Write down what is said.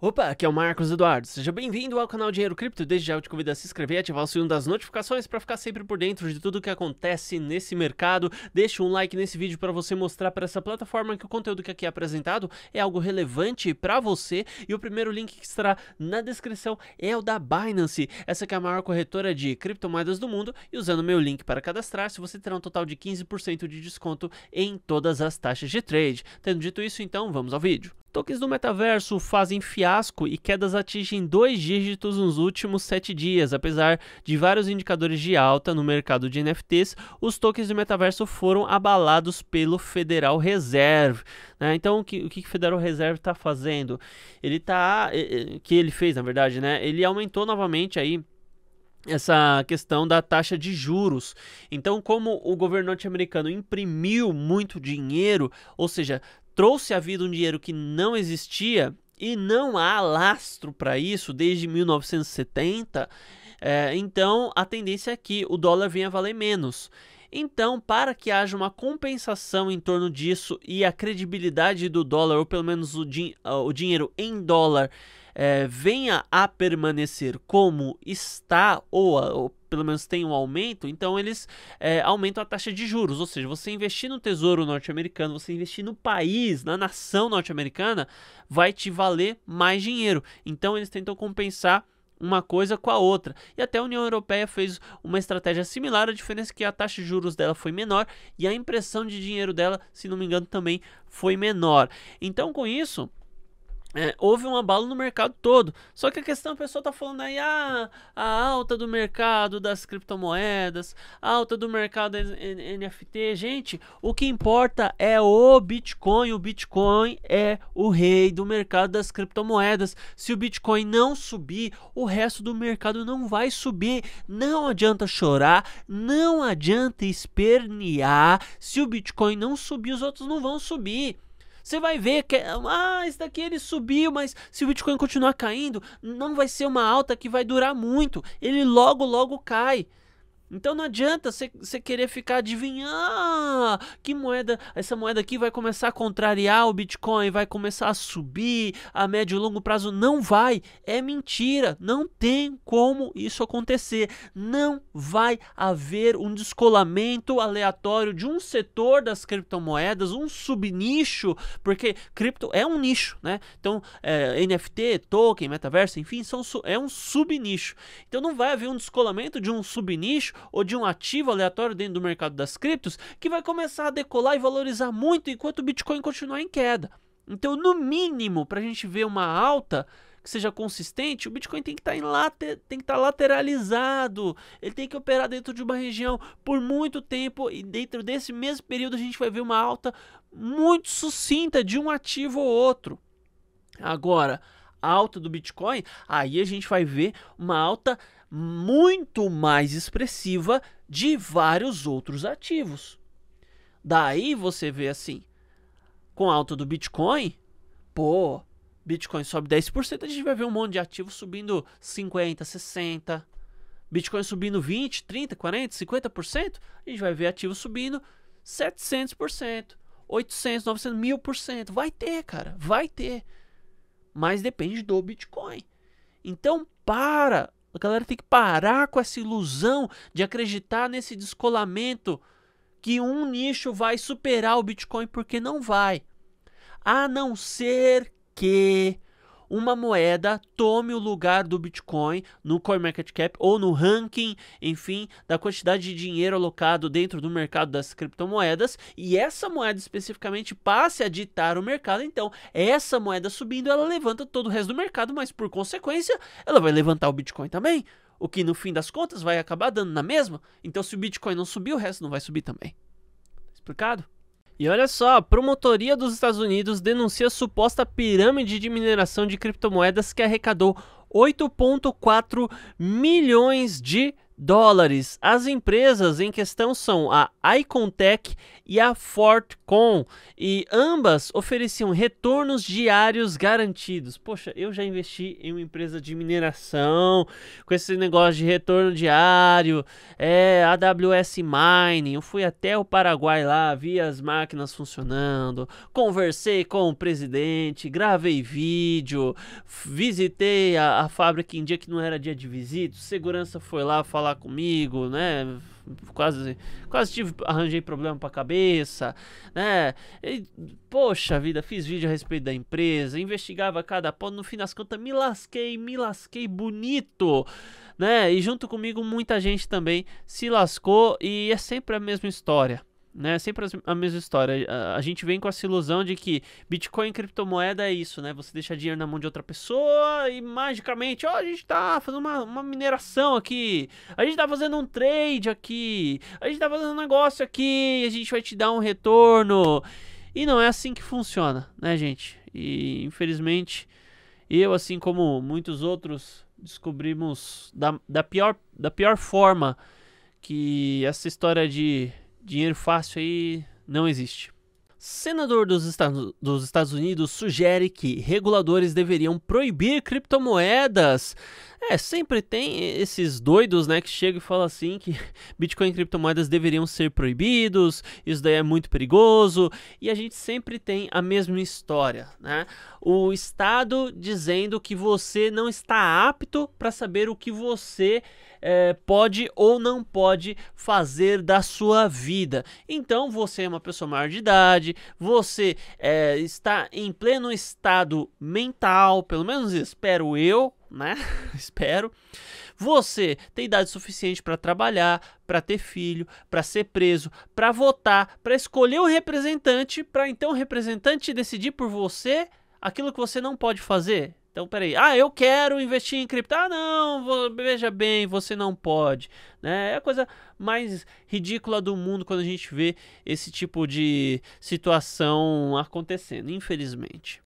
Opa, aqui é o Marcos Eduardo. Seja bem-vindo ao canal Dinheiro Cripto. Desde já eu te convido a se inscrever e ativar o sininho das notificações para ficar sempre por dentro de tudo que acontece nesse mercado. Deixe um like nesse vídeo para você mostrar para essa plataforma que o conteúdo que aqui é apresentado é algo relevante para você. E o primeiro link que estará na descrição é o da Binance. Essa que é a maior corretora de criptomoedas do mundo e usando meu link para cadastrar-se, você terá um total de 15% de desconto em todas as taxas de trade. Tendo dito isso, então vamos ao vídeo. Tokens do metaverso fazem fiasco e quedas atingem dois dígitos nos últimos sete dias. Apesar de vários indicadores de alta no mercado de NFTs, os tokens do metaverso foram abalados pelo Federal Reserve. Né? Então, o que, o que o Federal Reserve está fazendo? Ele está, que ele fez, na verdade, né? Ele aumentou novamente aí essa questão da taxa de juros. Então, como o governo norte-americano imprimiu muito dinheiro, ou seja, trouxe à vida um dinheiro que não existia e não há lastro para isso desde 1970, é, então a tendência é que o dólar venha a valer menos. Então, para que haja uma compensação em torno disso e a credibilidade do dólar, ou pelo menos o, din ah, o dinheiro em dólar, é, venha a permanecer como está, ou, a, ou pelo menos tem um aumento, então eles é, aumentam a taxa de juros. Ou seja, você investir no tesouro norte-americano, você investir no país, na nação norte-americana, vai te valer mais dinheiro. Então eles tentam compensar uma coisa com a outra. E até a União Europeia fez uma estratégia similar, a diferença é que a taxa de juros dela foi menor e a impressão de dinheiro dela, se não me engano, também foi menor. Então, com isso, é, houve um abalo no mercado todo. Só que a questão, a pessoal tá falando aí, ah, a alta do mercado das criptomoedas, a alta do mercado NFT. Gente, o que importa é o Bitcoin. O Bitcoin é o rei do mercado das criptomoedas. Se o Bitcoin não subir, o resto do mercado não vai subir. Não adianta chorar, não adianta espernear. Se o Bitcoin não subir, os outros não vão subir. Você vai ver que, é, ah, esse daqui ele subiu, mas se o Bitcoin continuar caindo, não vai ser uma alta que vai durar muito. Ele logo, logo cai. Então não adianta você querer ficar adivinhando que moeda, essa moeda aqui vai começar a contrariar o Bitcoin, vai começar a subir a médio e longo prazo. Não vai, é mentira, não tem como isso acontecer. Não vai haver um descolamento aleatório de um setor das criptomoedas, um subnicho, porque cripto é um nicho, né? Então é, NFT, token, metaverso, enfim, são, é um subnicho. Então não vai haver um descolamento de um subnicho ou de um ativo aleatório dentro do mercado das criptos que vai começar a decolar e valorizar muito enquanto o Bitcoin continuar em queda. Então, no mínimo, para a gente ver uma alta que seja consistente, o Bitcoin tem que estar tá em later, tem que estar tá lateralizado. Ele tem que operar dentro de uma região por muito tempo e dentro desse mesmo período a gente vai ver uma alta muito sucinta de um ativo ou outro. Agora, alta do Bitcoin, aí a gente vai ver uma alta muito mais expressiva de vários outros ativos. Daí você vê assim, com a alta do Bitcoin, pô, Bitcoin sobe 10%, a gente vai ver um monte de ativos subindo 50, 60, Bitcoin subindo 20, 30, 40, 50%, a gente vai ver ativos subindo 700%, 800, 900, 1000%, vai ter, cara, vai ter mas depende do Bitcoin. Então, para. A galera tem que parar com essa ilusão de acreditar nesse descolamento que um nicho vai superar o Bitcoin, porque não vai. A não ser que uma moeda tome o lugar do Bitcoin no CoinMarketCap ou no ranking, enfim, da quantidade de dinheiro alocado dentro do mercado das criptomoedas e essa moeda especificamente passe a ditar o mercado. Então, essa moeda subindo, ela levanta todo o resto do mercado, mas por consequência, ela vai levantar o Bitcoin também. O que no fim das contas vai acabar dando na mesma. Então, se o Bitcoin não subir, o resto não vai subir também. Tá explicado? E olha só, a promotoria dos Estados Unidos denuncia suposta pirâmide de mineração de criptomoedas que arrecadou 8,4 milhões de dólares dólares. As empresas em questão são a Icontech e a Fortcom, e ambas ofereciam retornos diários garantidos. Poxa, eu já investi em uma empresa de mineração, com esse negócio de retorno diário, é AWS Mining, eu fui até o Paraguai lá, vi as máquinas funcionando, conversei com o presidente, gravei vídeo, visitei a, a fábrica em dia que não era dia de visita, segurança foi lá falar falar comigo, né? Quase, quase tive, arranjei problema pra cabeça, né? E, poxa vida, fiz vídeo a respeito da empresa, investigava cada ponto, no fim das contas me lasquei, me lasquei bonito, né? E junto comigo muita gente também se lascou e é sempre a mesma história né? Sempre a mesma história. A gente vem com essa ilusão de que Bitcoin criptomoeda é isso, né? Você deixa dinheiro na mão de outra pessoa e magicamente, ó, oh, a gente tá fazendo uma, uma, mineração aqui, a gente tá fazendo um trade aqui, a gente tá fazendo um negócio aqui, a gente vai te dar um retorno. E não é assim que funciona, né, gente? E infelizmente, eu, assim como muitos outros, descobrimos da, da, pior, da pior forma que essa história de Dinheiro fácil aí não existe. Senador dos Estados, dos Estados Unidos sugere que reguladores deveriam proibir criptomoedas. É, sempre tem esses doidos, né, que chegam e falam assim que Bitcoin e criptomoedas deveriam ser proibidos, isso daí é muito perigoso, e a gente sempre tem a mesma história, né? O Estado dizendo que você não está apto para saber o que você é, pode ou não pode fazer da sua vida. Então você é uma pessoa maior de idade, você é, está em pleno estado mental, pelo menos espero eu, né? espero. Você tem idade suficiente para trabalhar, para ter filho, para ser preso, para votar, para escolher o representante, para então o representante decidir por você aquilo que você não pode fazer. Então, peraí. Ah, eu quero investir em cripto. Ah, não, veja bem, você não pode. Né? É a coisa mais ridícula do mundo quando a gente vê esse tipo de situação acontecendo, infelizmente.